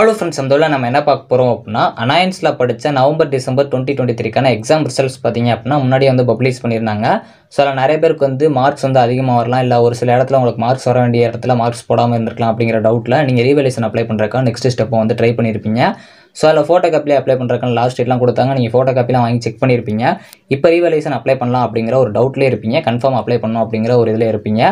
hello friends அந்த நம்ம என்ன பார்க்க போகிறோம் அப்படின்னா அனாயன்ஸில் படித்த நவம்பர் டிசம்பர் டுவெண்ட்டி டுவெண்ட்டி த்ரீக்கான எக்ஸாம் ரிசல்ட்ஸ் பார்த்தீங்க அப்படின்னா முன்னாடி வந்து பப்ளிஷ் பண்ணியிருந்தாங்க ஸோ அதில் நிறைய பேருக்கு வந்து மார்க்ஸ் வந்து அதிகமாக வரலாம் இல்லை ஒரு சில இடத்துல உங்களுக்கு மார்க்ஸ் வர வேண்டிய இடத்துல மார்க்ஸ் போடாமல் இருந்திருக்கலாம் அப்படிங்கிற டவுட்டில் நீங்கள் ரீவேலேஷன் அப்ளை பண்ணுறக்கா நெக்ஸ்ட் ஸ்டெப்பை வந்து ட்ரை பண்ணியிருப்பீங்க ஸோ அதில் ஃபோட்டோ காப்பிலே அப்ளை பண்ணுறக்கான லாஸ்ட் டேட்லாம் கொடுத்தாங்க நீங்கள் ஃபோட்டோ காப்பிலாம் வாங்கி செக் பண்ணியிருப்பீங்க இப்போ ரீவேலேஷன் அப்ளை பண்ணலாம் அப்படிங்கிற ஒரு டவுட்லேயே இருப்பீங்க கன்ஃபார்ம் அப்ளை பண்ணணும் அப்படிங்கிற ஒரு இதில் இருப்பீங்க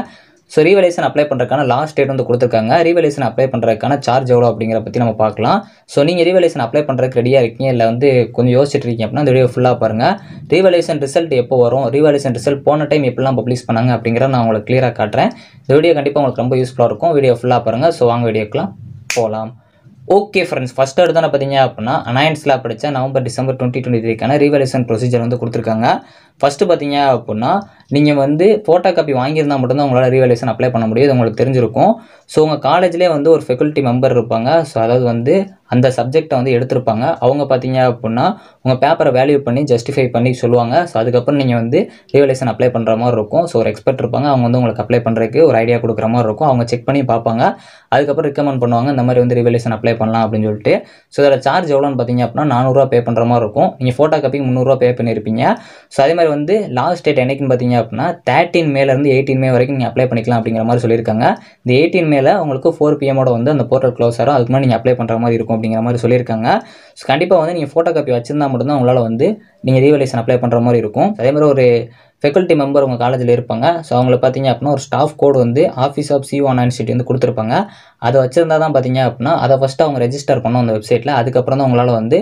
ஸோ ரீவலேஷன் அப்ளை பண்ணுறதுக்கான லாஸ்ட் டேட் வந்து கொடுத்துருக்காங்க ரீவலேஷன் அப்ளை பண்ணுறதுக்கான சார்ஜ் எவ்வளோ அப்படிங்கிற பற்றி நம்ம பார்க்கலாம் ஸோ நீங்கள் ரீவலேஷன் அப்ளை பண்ணுறதுக்கு ரெடியாக இருக்கீங்க இல்லை வந்து கொஞ்சம் யோசிச்சுட்டு இருக்கீங்க அப்படின்னா அந்த வீடியோ ஃபுல்லாக பாருங்கள் ரீவலேஷன் ரிசல்ட் எப்போ வரும் ரீவலேஷன் ரிசல்ட் போன டைம் எப்படிலாம் பப்ளிஷ் பண்ணாங்க அப்படிங்கிறத நான் உங்களுக்கு கிளியராக காட்டுறேன் இந்த வீடியோ கண்டிப்பாக உங்களுக்கு ரொம்ப யூஸ்ஃபுல்லாக இருக்கும் வீடியோ ஃபுல்லாக பாருங்கள் ஸோ வாங்க வீடியோக்கெலாம் போகலாம் ஓகே ஃப்ரெண்ட்ஸ் ஃபஸ்ட் எடுத்தான பார்த்தீங்க அப்படின்னா அனயன்ஸில் படித்த நவம்பர் டிசம்பர் டுவெண்ட்டி டுவெண்ட்டி த்ரீக்கான ரீவலேஷன் ப்ரொசீஜர் வந்து கொடுத்துருக்காங்க ஃபஸ்ட்டு பார்த்தீங்க அப்படின்னா நீங்கள் வந்து ஃபோட்டோ காப்பி வாங்கியிருந்தால் மட்டும்தான் உங்களால் ரீவேலேஷன் அப்ளை பண்ண முடியும் உங்களுக்கு தெரிஞ்சிருக்கும் ஸோ உங்கள் காலேஜ்லேயே வந்து ஒரு ஃபெக்கல்ட்டி மெம்பர் இருப்பாங்க ஸோ அதாவது வந்து அந்த சப்ஜெக்டை வந்து எடுத்திருப்பாங்க அவங்க பார்த்தீங்க அப்படின்னா உங்கள் பேப்பரை வேல்யூ பண்ணி ஜஸ்டிஃபை பண்ணி சொல்லுவாங்க ஸோ அதுக்கப்புறம் நீங்கள் வந்து ரீவேலேஷன் அப்ளை பண்ணுற மாதிரி இருக்கும் ஸோ ஒரு எக்ஸ்பர்ட் இருப்பாங்க அவங்க வந்து உங்களுக்கு அப்ளை பண்ணுறதுக்கு ஒரு ஐடியா கொடுக்குற மாதிரி இருக்கும் அவங்க செக் பண்ணி பார்ப்பாங்க அதுக்கப்புறம் ரெக்கமெண்ட் பண்ணுவாங்க இந்த மாதிரி வந்து ரிவலேஷன் அப்ளை பண்ணலாம் அப்படின்னு சொல்லிட்டு ஸோ அதில் சார்ஜ் எவ்வளோன்னு பார்த்தீங்க அப்படின்னா நானூறுரூவா பே பண்ணுற மாதிரி இருக்கும் நீங்கள் ஃபோட்டோ காப்பிக்கு முந்நூறுரூவா பே பண்ணியிருப்பீங்க ஸோ அதே மாதிரி அப்ளையர் வந்து லாஸ்ட் டேட் என்னைக்குன்னு பார்த்தீங்க அப்படின்னா தேர்ட்டின் மேலேருந்து எயிட்டீன் மே வரைக்கும் நீங்கள் அப்ளை பண்ணிக்கலாம் அப்படிங்கிற மாதிரி சொல்லியிருக்காங்க இந்த எயிட்டீன் மேலே உங்களுக்கு ஃபோர் பிஎம்மோட வந்து அந்த போர்ட்டல் க்ளோஸ் ஆகும் அதுக்கு முன்னாடி நீங்கள் அப்ளை பண்ணுற மாதிரி இருக்கும் அப்படிங்கிற மாதிரி சொல்லியிருக்காங்க ஸோ கண்டிப்பாக வந்து நீங்கள் ஃபோட்டோ காப்பி வச்சிருந்தா மட்டும்தான் உங்களால் வந்து நீங்கள் ரீவலேஷன் அப்ளை பண்ணுற மாதிரி இருக்கும் அதே மாதிரி ஒரு ஃபெக்கல்ட்டி மெம்பர் உங்கள் காலேஜில் இருப்பாங்க ஸோ அவங்கள பார்த்தீங்க அப்படின்னா ஒரு ஸ்டாஃப் கோடு வந்து ஆஃபீஸ் ஆஃப் சிஓ சிட்டி வந்து கொடுத்துருப்பாங்க அதை வச்சிருந்தா தான் பார்த்தீங்க அப்படின்னா அதை ஃபஸ்ட்டு அவங்க ரெஜிஸ்டர் பண்ணும் அந்த வெப்சைட்டில் அதுக்கப்புறம் தான் உங்களால் வந்து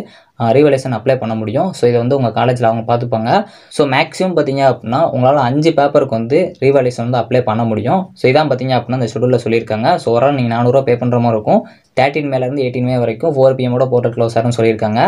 ரீவலேஷன் அப்ளை பண்ண முடியும் ஸோ இதை வந்து உங்கள் காலேஜில் அவங்க பார்த்துப்பாங்க ஸோ மேக்ஸிமம் பார்த்தீங்க அப்படின்னா உங்களால் அஞ்சு பேப்பருக்கு வந்து ரீவலேஷன் வந்து அப்ளை பண்ண முடியும் ஸோ இதான் பார்த்தீங்க அப்படின்னா அந்த ஷெடியூலில் சொல்லியிருக்காங்க ஸோ ஓரளவு நீங்கள் நானூறுரூவா பே பண்ணுற மாதிரி இருக்கும் தேர்ட்டின் மேலேருந்து எயிட்டின் மே வரைக்கும் ஃபோர் பிஎமோட போர்ட்டல் க்ளோஸ் ஆகும் சொல்லியிருக்காங்க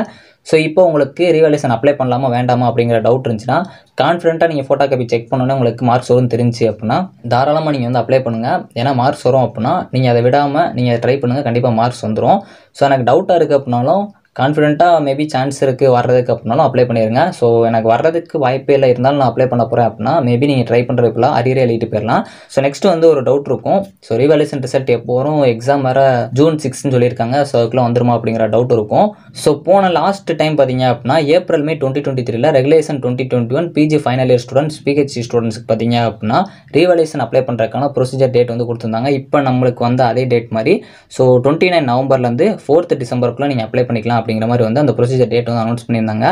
ஸோ இப்போ உங்களுக்கு ரிவல்யூஷன் அப்ளை பண்ணலாமா வேண்டாமா அப்படிங்கிற டவுட் இருந்துச்சுன்னா கான்ஃபிடென்ட்டாக நீங்கள் ஃபோட்டோ காப்பி செக் பண்ணோன்னே உங்களுக்கு மார்க்ஸ் வரும்னு தெரிஞ்சு அப்படின்னா தாராளமாக நீங்கள் வந்து அப்ளை பண்ணுங்கள் ஏன்னா மார்க்ஸ் வரும் அப்படின்னா நீங்கள் அதை விடாமல் நீங்கள் ட்ரை பண்ணுங்கள் கண்டிப்பாக மார்க்ஸ் வந்துடும் ஸோ எனக்கு டவுட்டாக இருக்குது அப்படின்னாலும் கான்ஃபிடென்ட்டாக மேபி சான்ஸ் இருக்குது வர்றதுக்கு அப்படின்னாலும் அப்ளை பண்ணிடுங்க ஸோ எனக்கு வர்றதுக்கு வாய்ப்பே இல்லை இருந்தாலும் நான் அப்ளை பண்ண போகிறேன் அப்படின்னா மேபி நீங்கள் ட்ரை பண்ணுறதுக்குலாம் அரியரை எழுதிட்டு போயிடலாம் ஸோ நெக்ஸ்ட் வந்து ஒரு டவுட் இருக்கும் ஸோ ரீவேலேஷன் ரிசல்ட் எப்போ வரும் எக்ஸாம் வர ஜூன் சிக்ஸ்னு சொல்லியிருக்காங்க ஸோ அதுக்குள்ளே வந்துருமா அப்படிங்கிற டவுட் இருக்கும் ஸோ போன லாஸ்ட் டைம் பார்த்தீங்க அப்படின்னா ஏப்ரல் மே டுவெண்ட்டி டுவெண்ட்டி த்ரீல regulation twenty twenty one PG final year students PhD ஸ்டூடெண்ட்ஸ்க்கு பார்த்தீங்க அப்படின்னா ரீவேலேஷன் அப்ளை பண்ணுறதுக்கான ப்ரொசீஜர் டேட் வந்து கொடுத்துருந்தாங்க இப்போ நம்மளுக்கு வந்து அதே டேட் மாதிரி ஸோ டுவெண்ட்டி நைன் நவம்பர்லேருந்து ஃபோர்த் டிசம்பருக்குள்ளே நீங்கள் அப்ளை பண்ணிக்கலாம் அப்படிங்கிற மாதிரி வந்து அந்த ப்ரொசீஜர் டேட் வந்து அனௌன்ஸ் பண்ணியிருந்தாங்க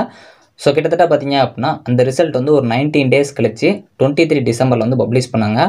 ஸோ கிட்டத்தட்ட பார்த்தீங்க அப்படின்னா அந்த ரிசல்ட் வந்து ஒரு நைன்டீன் டேஸ் கழிச்சு டுவெண்ட்டி த்ரீ டிசம்பரில் வந்து பப்ளிஷ் பண்ணாங்க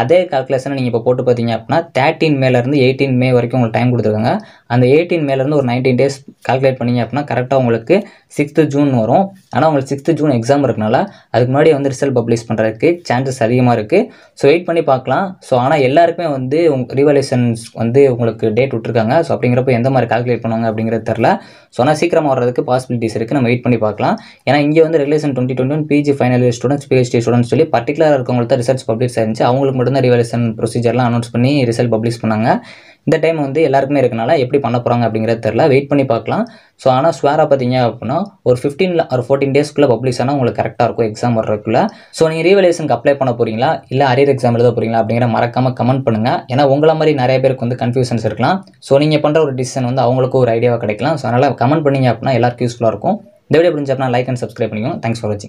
அதே கால்குலேஷனை நீங்கள் இப்போ போட்டு பார்த்தீங்க அப்படின்னா தேர்ட்டின் மேலேருந்து எயிட்டீன் மே வரைக்கும் உங்களுக்கு டைம் கொடுத்துருக்காங்க அந்த எயிட்டீன் மேலேருந்து ஒரு நைன்டீன் டேஸ் கால்குலேட் பண்ணிங்க அப்படின்னா கரெக்டாக உங்களுக்கு சிக்ஸ்த்து ஜூன் வரும் ஆனால் உங்களுக்கு சிக்ஸ்த்து ஜூன் எக்ஸாம் இருக்கனால அதுக்கு முன்னாடி வந்து ரிசல்ட் பப்ளிஷ் பண்ணுறதுக்கு சான்சஸ் அதிகமாக இருக்குது ஸோ வெயிட் பண்ணி பார்க்கலாம் ஸோ ஆனால் எல்லாருக்குமே வந்து உங்கள் ரிவலேஷன்ஸ் வந்து உங்களுக்கு டேட் விட்டுருக்காங்க ஸோ அப்படிங்கிறப்ப எந்த மாதிரி கால்குலேட் பண்ணுவாங்க அப்படிங்கிறது தெரில ஸோ ஆனால் சீக்கிரமாக வர்றதுக்கு பாசிபிலிட்டிஸ் இருக்குது நம்ம வெயிட் பண்ணி பார்க்கலாம் ஏன்னா இங்கே வந்து regulation twenty twenty one PG final year students PhD students சொல்லி பர்டிகுலராக இருக்கவங்களுக்கு தான் ரிசல்ட்ஸ் பப்ளிஷ் ஆயிருந்துச்சு அவங்களுக்கு மட்டும் தான் ரிவலேஷன் ப்ரொசீஜர்லாம் அனௌன்ஸ் பண்ணி ரிசல்ட் பப்ளிஷ் பண்ணாங்க இந்த டைம் வந்து எல்லாருக்குமே இருக்கனால எப்படி பண்ண போகிறாங்க அப்படிங்கிறத தெரில வெயிட் பண்ணி பார்க்கலாம் ஸோ ஆனால் ஸ்வேராக பார்த்தீங்க அப்படின்னா ஒரு ஃபிஃப்டீன் ஒரு ஃபோர்டீன் டேஸ்க்குள்ளே பப்ளிஷ் ஆனால் உங்களுக்கு கரெக்டாக இருக்கும் எக்ஸாம் வர்றதுக்குள்ளே ஸோ நீங்கள் ரீவலேஷனுக்கு அப்ளை பண்ண போகிறீங்களா இல்லை அரியர் எக்ஸாம் எழுத போகிறீங்களா அப்படிங்கிற மறக்காமல் கமெண்ட் பண்ணுங்கள் ஏன்னா உங்களை மாதிரி நிறைய பேருக்கு வந்து கன்ஃபியூஷன்ஸ் இருக்கலாம் ஸோ நீங்கள் பண்ணுற ஒரு டிசிஷன் வந்து அவங்களுக்கும் ஒரு ஐடியாவாக கிடைக்கலாம் ஸோ அதனால் கமெண்ட் பண்ணிங்க அப்படின்னா எல்லாருக்கும் யூஸ்ஃபுல்லாக இருக்கும் இந்த வீடியோ பிடிச்சி லைக் அண்ட் சப்ஸ்கிரைப் பண்ணிக்கோங்க தேங்க்ஸ் ஃபார் வாட்சிங்